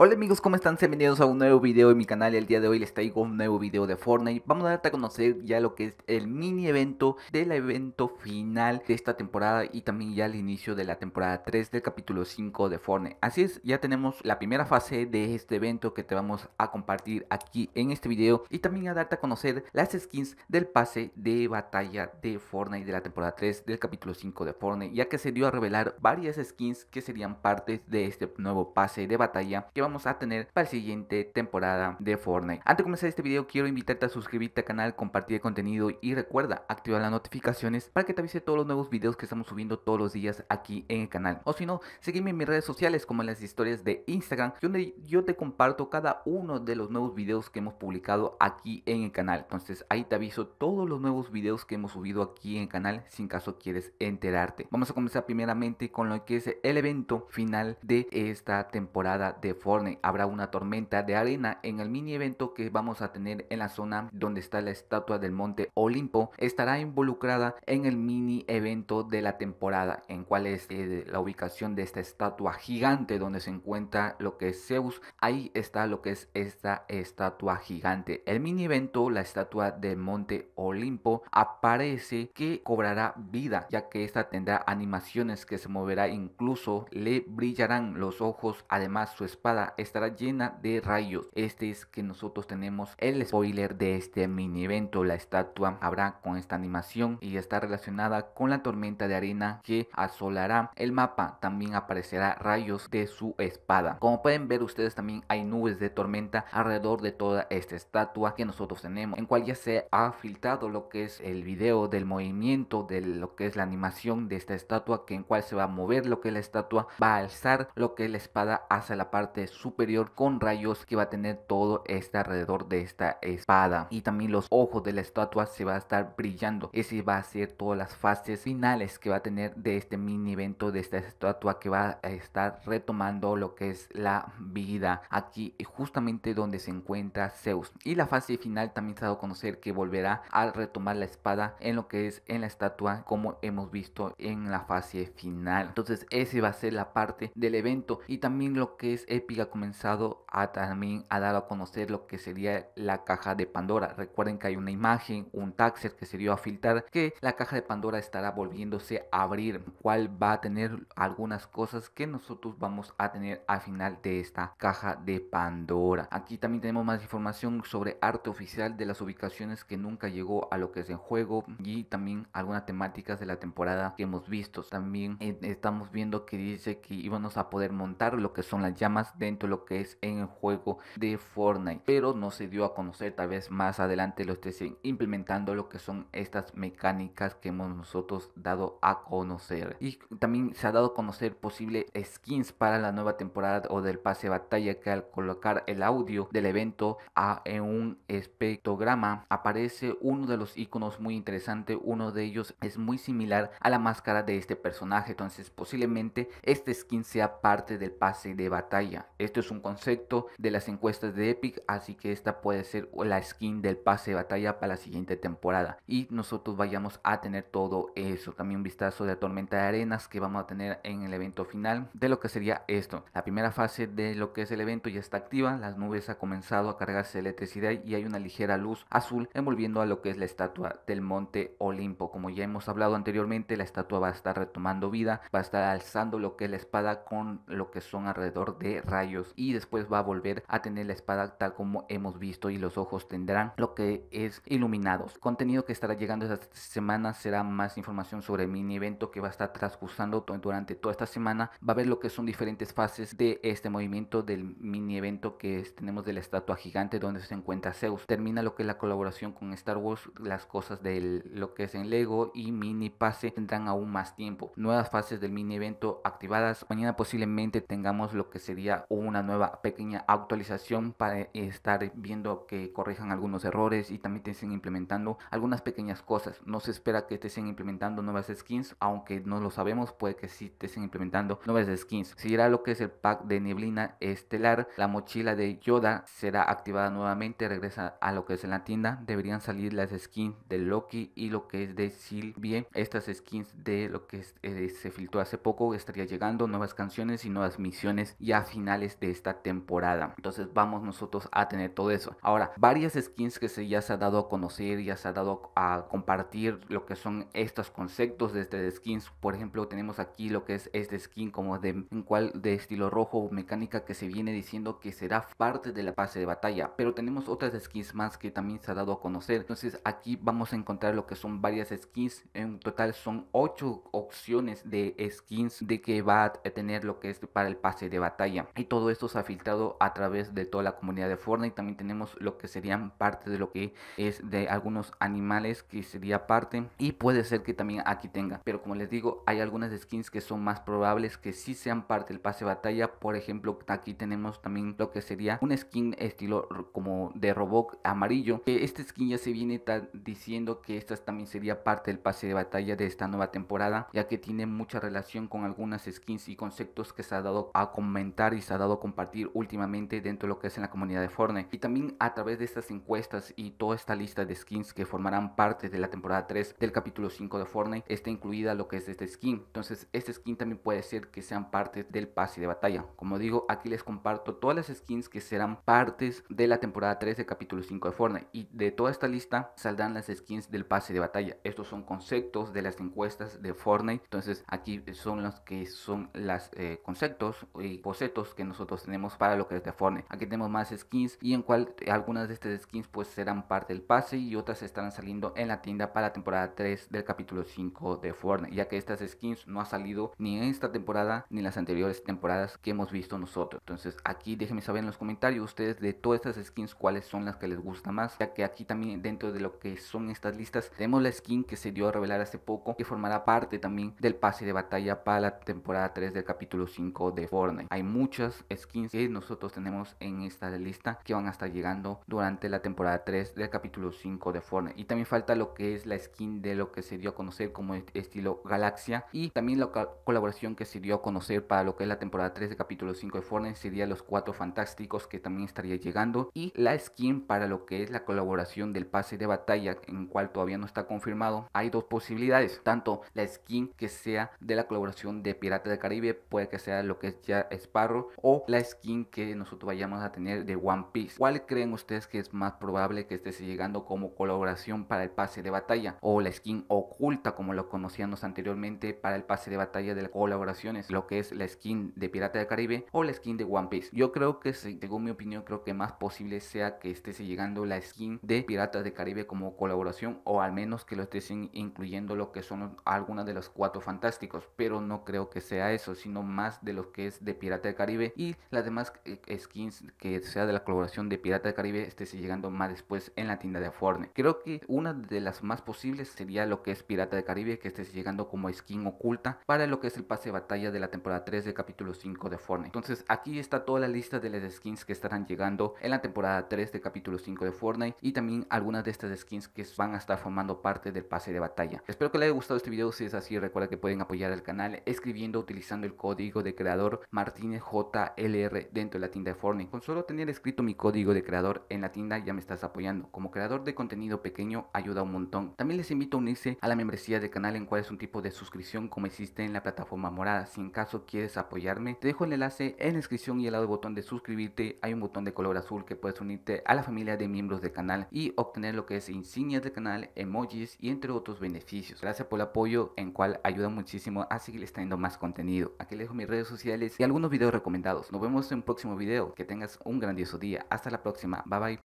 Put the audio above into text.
Hola amigos, ¿cómo están? bienvenidos a un nuevo video en mi canal el día de hoy les traigo un nuevo video de Fortnite. Vamos a darte a conocer ya lo que es el mini evento del evento final de esta temporada y también ya el inicio de la temporada 3 del capítulo 5 de Fortnite. Así es, ya tenemos la primera fase de este evento que te vamos a compartir aquí en este video y también a darte a conocer las skins del pase de batalla de Fortnite de la temporada 3 del capítulo 5 de Fortnite, ya que se dio a revelar varias skins que serían parte de este nuevo pase de batalla que vamos a tener para la siguiente temporada de Fortnite. Antes de comenzar este video quiero invitarte a suscribirte al canal, compartir el contenido y recuerda activar las notificaciones para que te avise todos los nuevos videos que estamos subiendo todos los días aquí en el canal. O si no, seguime en mis redes sociales como en las historias de Instagram donde yo te comparto cada uno de los nuevos videos que hemos publicado aquí en el canal. Entonces ahí te aviso todos los nuevos videos que hemos subido aquí en el canal sin caso quieres enterarte. Vamos a comenzar primeramente con lo que es el evento final de esta temporada de Fortnite Habrá una tormenta de arena en el mini evento que vamos a tener en la zona donde está la estatua del monte Olimpo. Estará involucrada en el mini evento de la temporada, en cual es eh, la ubicación de esta estatua gigante donde se encuentra lo que es Zeus. Ahí está lo que es esta estatua gigante. El mini evento, la estatua del monte Olimpo, aparece que cobrará vida, ya que esta tendrá animaciones que se moverá incluso le brillarán los ojos, además su espada estará llena de rayos. Este es que nosotros tenemos el spoiler de este mini evento. La estatua habrá con esta animación y está relacionada con la tormenta de arena que asolará el mapa. También aparecerá rayos de su espada. Como pueden ver ustedes también hay nubes de tormenta alrededor de toda esta estatua que nosotros tenemos. En cual ya se ha filtrado lo que es el video del movimiento de lo que es la animación de esta estatua que en cual se va a mover lo que la estatua va a alzar lo que la espada hacia la parte de su superior con rayos que va a tener todo este alrededor de esta espada. Y también los ojos de la estatua se va a estar brillando. Ese va a ser todas las fases finales que va a tener de este mini evento de esta estatua que va a estar retomando lo que es la vida aquí eh, justamente donde se encuentra Zeus. Y la fase final también se ha dado a conocer que volverá a retomar la espada en lo que es en la estatua como hemos visto en la fase final. Entonces ese va a ser la parte del evento y también lo que es épica comenzado a también a dar a conocer lo que sería la caja de Pandora. Recuerden que hay una imagen, un taxer que se dio a filtrar que la caja de Pandora estará volviéndose a abrir, cuál va a tener algunas cosas que nosotros vamos a tener al final de esta caja de Pandora. Aquí también tenemos más información sobre arte oficial de las ubicaciones que nunca llegó a lo que es el juego y también algunas temáticas de la temporada que hemos visto. También eh, estamos viendo que dice que íbamos a poder montar lo que son las llamas de lo que es en el juego de Fortnite pero no se dio a conocer tal vez más adelante lo estén implementando lo que son estas mecánicas que hemos nosotros dado a conocer y también se ha dado a conocer posible skins para la nueva temporada o del pase de batalla que al colocar el audio del evento a, en un espectrograma aparece uno de los iconos muy interesante uno de ellos es muy similar a la máscara de este personaje entonces posiblemente este skin sea parte del pase de batalla esto es un concepto de las encuestas de Epic, así que esta puede ser la skin del pase de batalla para la siguiente temporada. Y nosotros vayamos a tener todo eso. También un vistazo de la tormenta de arenas que vamos a tener en el evento final de lo que sería esto. La primera fase de lo que es el evento ya está activa, las nubes ha comenzado a cargarse de electricidad y hay una ligera luz azul envolviendo a lo que es la estatua del monte Olimpo. Como ya hemos hablado anteriormente, la estatua va a estar retomando vida, va a estar alzando lo que es la espada con lo que son alrededor de rayos y después va a volver a tener la espada tal como hemos visto y los ojos tendrán lo que es iluminados. Contenido que estará llegando esta semana será más información sobre el mini evento que va a estar transcursando durante toda esta semana. Va a ver lo que son diferentes fases de este movimiento del mini evento que tenemos de la estatua gigante donde se encuentra Zeus. Termina lo que es la colaboración con Star Wars, las cosas de lo que es en Lego y mini pase tendrán aún más tiempo. Nuevas fases del mini evento activadas. Mañana posiblemente tengamos lo que sería un una nueva pequeña actualización para estar viendo que corrijan algunos errores y también te estén implementando algunas pequeñas cosas. No se espera que te estén implementando nuevas skins, aunque no lo sabemos, puede que sí te estén implementando nuevas skins. Seguirá lo que es el pack de neblina estelar, la mochila de Yoda será activada nuevamente, regresa a lo que es en la tienda, deberían salir las skins de Loki y lo que es de Sylvie, estas skins de lo que eh, se filtró hace poco, estaría llegando nuevas canciones y nuevas misiones ya finales de esta temporada. Entonces vamos nosotros a tener todo eso. Ahora, varias skins que se, ya se ha dado a conocer, ya se ha dado a compartir lo que son estos conceptos de, este de skins. Por ejemplo, tenemos aquí lo que es este skin como de, en cual, de estilo rojo mecánica que se viene diciendo que será parte de la pase de batalla. Pero tenemos otras skins más que también se ha dado a conocer. Entonces aquí vamos a encontrar lo que son varias skins. En total son 8 opciones de skins de que va a tener lo que es para el pase de batalla. Y todo todo esto se ha filtrado a través de toda la comunidad de Fortnite. También tenemos lo que serían parte de lo que es de algunos animales que sería parte y puede ser que también aquí tenga. Pero como les digo, hay algunas skins que son más probables que sí sean parte del pase de batalla. Por ejemplo, aquí tenemos también lo que sería un skin estilo como de robot amarillo. que Este skin ya se viene diciendo que esta también sería parte del pase de batalla de esta nueva temporada, ya que tiene mucha relación con algunas skins y conceptos que se ha dado a comentar y se ha dado compartir últimamente dentro de lo que es en la comunidad de Fortnite. Y también a través de estas encuestas y toda esta lista de skins que formarán parte de la temporada 3 del capítulo 5 de Fortnite, está incluida lo que es este skin. Entonces, este skin también puede ser que sean parte del pase de batalla. Como digo, aquí les comparto todas las skins que serán partes de la temporada 3 del capítulo 5 de Fortnite. Y de toda esta lista saldrán las skins del pase de batalla. Estos son conceptos de las encuestas de Fortnite. Entonces, aquí son los que son las eh, conceptos y bocetos que nos tenemos para lo que es de Fortnite. Aquí tenemos más skins y en cual eh, algunas de estas skins pues serán parte del pase y otras estarán saliendo en la tienda para la temporada 3 del capítulo 5 de Fortnite, ya que estas skins no ha salido ni en esta temporada ni en las anteriores temporadas que hemos visto nosotros. Entonces aquí déjenme saber en los comentarios ustedes de todas estas skins cuáles son las que les gusta más, ya que aquí también dentro de lo que son estas listas tenemos la skin que se dio a revelar hace poco que formará parte también del pase de batalla para la temporada 3 del capítulo 5 de Fortnite. Hay muchas skins que nosotros tenemos en esta lista que van a estar llegando durante la temporada 3 del capítulo 5 de Fortnite. Y también falta lo que es la skin de lo que se dio a conocer como estilo Galaxia y también la colaboración que se dio a conocer para lo que es la temporada 3 del capítulo 5 de Fortnite sería los cuatro fantásticos que también estaría llegando y la skin para lo que es la colaboración del pase de batalla en cual todavía no está confirmado. Hay dos posibilidades, tanto la skin que sea de la colaboración de Pirata del Caribe, puede que sea lo que es ya Sparrow o la skin que nosotros vayamos a tener de One Piece. ¿Cuál creen ustedes que es más probable que esté llegando como colaboración para el pase de batalla? O la skin oculta como lo conocíamos anteriormente para el pase de batalla de las colaboraciones, lo que es la skin de Pirata del Caribe o la skin de One Piece. Yo creo que, según mi opinión, creo que más posible sea que esté llegando la skin de Piratas de Caribe como colaboración o al menos que lo estén incluyendo lo que son algunas de los cuatro fantásticos, pero no creo que sea eso, sino más de lo que es de Pirata del Caribe y las demás eh, skins que sea de la colaboración de Pirata de Caribe esté llegando más después en la tienda de Fortnite. Creo que una de las más posibles sería lo que es Pirata de Caribe, que esté llegando como skin oculta para lo que es el pase de batalla de la temporada 3 de capítulo 5 de Fortnite. Entonces aquí está toda la lista de las skins que estarán llegando en la temporada 3 de capítulo 5 de Fortnite y también algunas de estas skins que van a estar formando parte del pase de batalla. Espero que les haya gustado este video, si es así recuerda que pueden apoyar al canal escribiendo utilizando el código de creador Martínez J LR dentro de la tienda de Fortnite. Con solo tener escrito mi código de creador en la tienda ya me estás apoyando. Como creador de contenido pequeño ayuda un montón. También les invito a unirse a la membresía de canal en cual es un tipo de suscripción como existe en la plataforma morada. Si en caso quieres apoyarme, te dejo el enlace en la descripción y al lado del botón de suscribirte hay un botón de color azul que puedes unirte a la familia de miembros del canal y obtener lo que es insignias de canal, emojis y entre otros beneficios. Gracias por el apoyo en cual ayuda muchísimo a seguir estando más contenido. Aquí les dejo mis redes sociales y algunos videos recomendados nos vemos en un próximo video. Que tengas un grandioso día. Hasta la próxima. Bye bye.